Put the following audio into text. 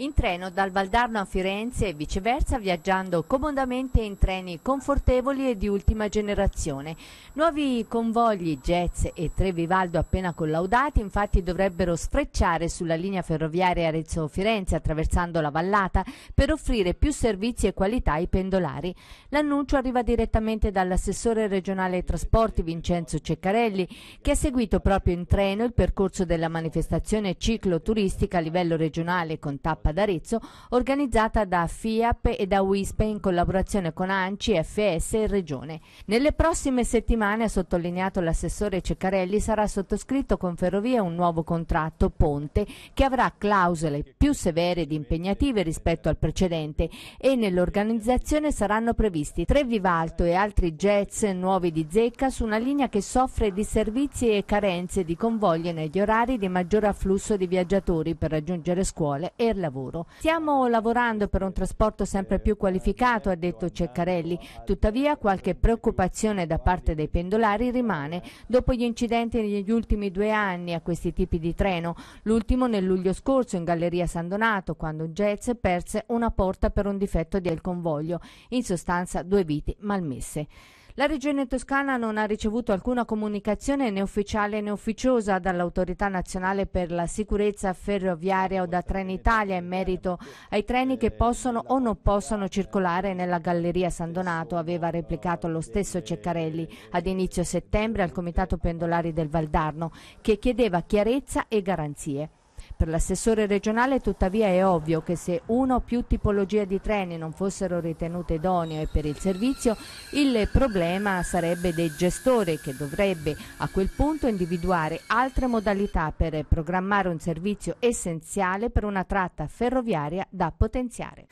In treno dal Valdarno a Firenze e viceversa viaggiando comodamente in treni confortevoli e di ultima generazione. Nuovi convogli Jets e Tre Vivaldo appena collaudati infatti dovrebbero sfrecciare sulla linea ferroviaria Arezzo-Firenze attraversando la vallata per offrire più servizi e qualità ai pendolari. L'annuncio arriva direttamente dall'assessore regionale ai trasporti Vincenzo Ceccarelli che ha seguito proprio in treno il percorso della manifestazione cicloturistica a livello regionale con tappa ad Arezzo organizzata da FIAP e da WISPE in collaborazione con ANCI, FS e Regione. Nelle prossime settimane, ha sottolineato l'assessore Ceccarelli, sarà sottoscritto con Ferrovie un nuovo contratto ponte che avrà clausole più severe ed impegnative rispetto al precedente e nell'organizzazione saranno previsti tre Vivalto e altri jets nuovi di zecca su una linea che soffre di servizi e carenze di convoglie negli orari di maggior afflusso di viaggiatori per raggiungere scuole e lavoro lavoro. Stiamo lavorando per un trasporto sempre più qualificato, ha detto Ceccarelli, tuttavia qualche preoccupazione da parte dei pendolari rimane. Dopo gli incidenti negli ultimi due anni a questi tipi di treno, l'ultimo nel luglio scorso in Galleria San Donato, quando un jazz perse una porta per un difetto del convoglio, in sostanza due viti malmesse. La regione toscana non ha ricevuto alcuna comunicazione né ufficiale né ufficiosa dall'autorità nazionale per la sicurezza ferroviaria o da Trenitalia in merito ai treni che possono o non possono circolare nella galleria San Donato, aveva replicato lo stesso Ceccarelli ad inizio settembre al Comitato Pendolari del Valdarno, che chiedeva chiarezza e garanzie. Per l'assessore regionale tuttavia è ovvio che se uno o più tipologie di treni non fossero ritenute idonee per il servizio, il problema sarebbe del gestore che dovrebbe a quel punto individuare altre modalità per programmare un servizio essenziale per una tratta ferroviaria da potenziare.